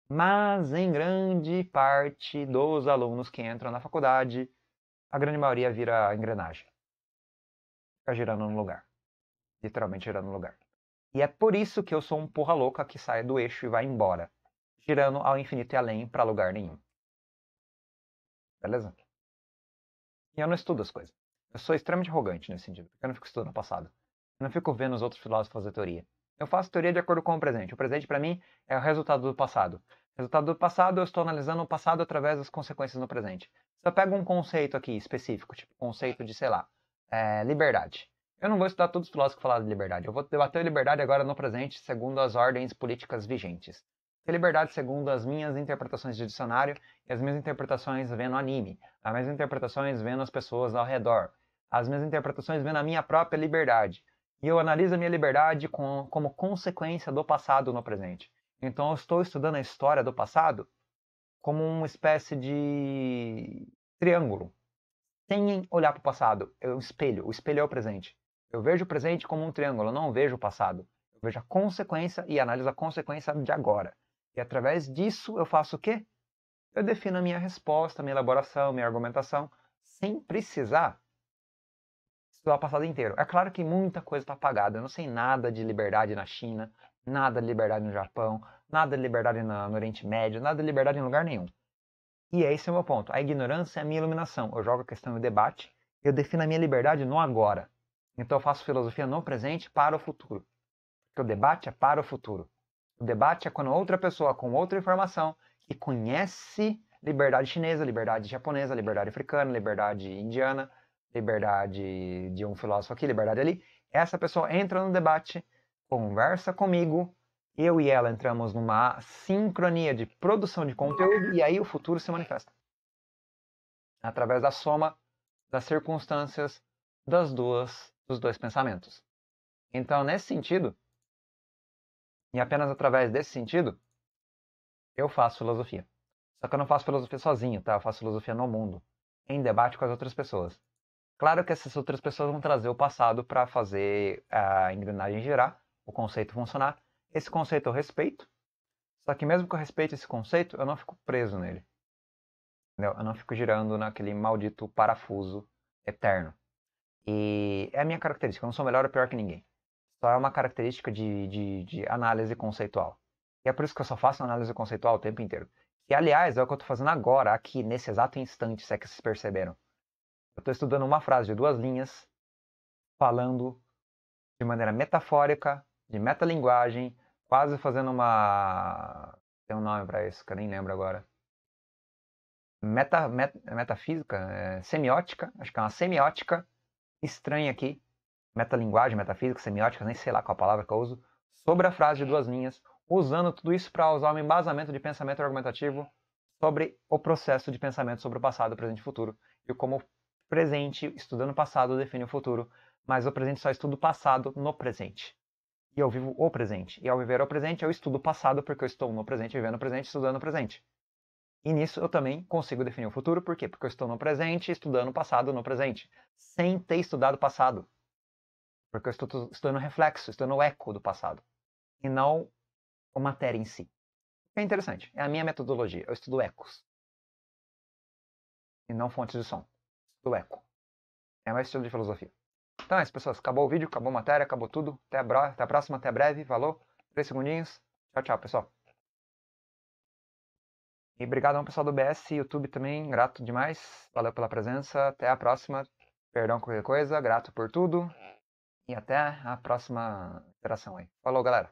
Mas em grande parte dos alunos que entram na faculdade, a grande maioria vira engrenagem. Fica girando no lugar. Literalmente girando no lugar. E é por isso que eu sou um porra louca que sai do eixo e vai embora, girando ao infinito e além para lugar nenhum. Beleza? E eu não estudo as coisas. Eu sou extremamente arrogante nesse sentido, eu não fico estudando o passado. Eu não fico vendo os outros filósofos fazer teoria. Eu faço teoria de acordo com o presente. O presente, para mim, é o resultado do passado. resultado do passado, eu estou analisando o passado através das consequências no presente. Se eu pego um conceito aqui específico, tipo conceito de, sei lá, é, liberdade. Eu não vou estudar todos os filósofos que falaram de liberdade. Eu vou debater a liberdade agora no presente, segundo as ordens políticas vigentes. A liberdade segundo as minhas interpretações de dicionário e as minhas interpretações vendo anime, as minhas interpretações vendo as pessoas ao redor, as minhas interpretações vendo a minha própria liberdade. E eu analiso a minha liberdade com, como consequência do passado no presente. Então eu estou estudando a história do passado como uma espécie de triângulo. Sem olhar para o passado, é um espelho. O espelho é o presente. Eu vejo o presente como um triângulo, eu não vejo o passado. Eu vejo a consequência e analiso a consequência de agora. E através disso eu faço o quê? Eu defino a minha resposta, minha elaboração, minha argumentação, sem precisar estudar o passado inteiro. É claro que muita coisa está apagada. Eu não sei nada de liberdade na China, nada de liberdade no Japão, nada de liberdade no Oriente Médio, nada de liberdade em lugar nenhum. E é esse é o meu ponto. A ignorância é a minha iluminação. Eu jogo a questão no debate, eu defino a minha liberdade no agora. Então eu faço filosofia no presente para o futuro. Porque o debate é para o futuro. O debate é quando outra pessoa com outra informação que conhece liberdade chinesa, liberdade japonesa, liberdade africana, liberdade indiana, liberdade de um filósofo aqui, liberdade ali, essa pessoa entra no debate, conversa comigo, eu e ela entramos numa sincronia de produção de conteúdo e aí o futuro se manifesta através da soma das circunstâncias das duas dos dois pensamentos. Então, nesse sentido, e apenas através desse sentido, eu faço filosofia. Só que eu não faço filosofia sozinho, tá? Eu faço filosofia no mundo, em debate com as outras pessoas. Claro que essas outras pessoas vão trazer o passado para fazer a engrenagem girar, o conceito funcionar. Esse conceito eu respeito, só que mesmo que eu respeite esse conceito, eu não fico preso nele. Entendeu? Eu não fico girando naquele maldito parafuso eterno. E é a minha característica, eu não sou melhor ou pior que ninguém. Só é uma característica de, de, de análise conceitual. E é por isso que eu só faço análise conceitual o tempo inteiro. E, aliás, é o que eu estou fazendo agora, aqui, nesse exato instante, se é que vocês perceberam. Eu estou estudando uma frase de duas linhas, falando de maneira metafórica, de metalinguagem, quase fazendo uma. Tem um nome para isso que eu nem lembro agora. Meta, met, metafísica? É, semiótica? Acho que é uma semiótica estranha aqui, metalinguagem, metafísica, semiótica, nem sei lá qual palavra que eu uso, sobre a frase de duas linhas, usando tudo isso para usar um embasamento de pensamento argumentativo sobre o processo de pensamento sobre o passado, presente e futuro, e como o presente, estudando o passado, define o futuro, mas o presente só estuda o passado no presente. E eu vivo o presente. E ao viver o presente, eu estudo o passado porque eu estou no presente, vivendo o presente, estudando o presente. E nisso eu também consigo definir o futuro, por quê? Porque eu estou no presente, estudando o passado no presente, sem ter estudado o passado. Porque eu estou estudando o reflexo, estudando o eco do passado, e não a matéria em si. É interessante, é a minha metodologia, eu estudo ecos. E não fontes de som. Estudo eco. É mais estilo de filosofia. Então é isso, pessoas. Acabou o vídeo, acabou a matéria, acabou tudo. Até a, até a próxima, até breve. Valeu. Três segundinhos. Tchau, tchau, pessoal. E obrigado ao pessoal do BS e YouTube também, grato demais. Valeu pela presença, até a próxima. Perdão qualquer coisa, grato por tudo. E até a próxima interação aí. Falou, galera!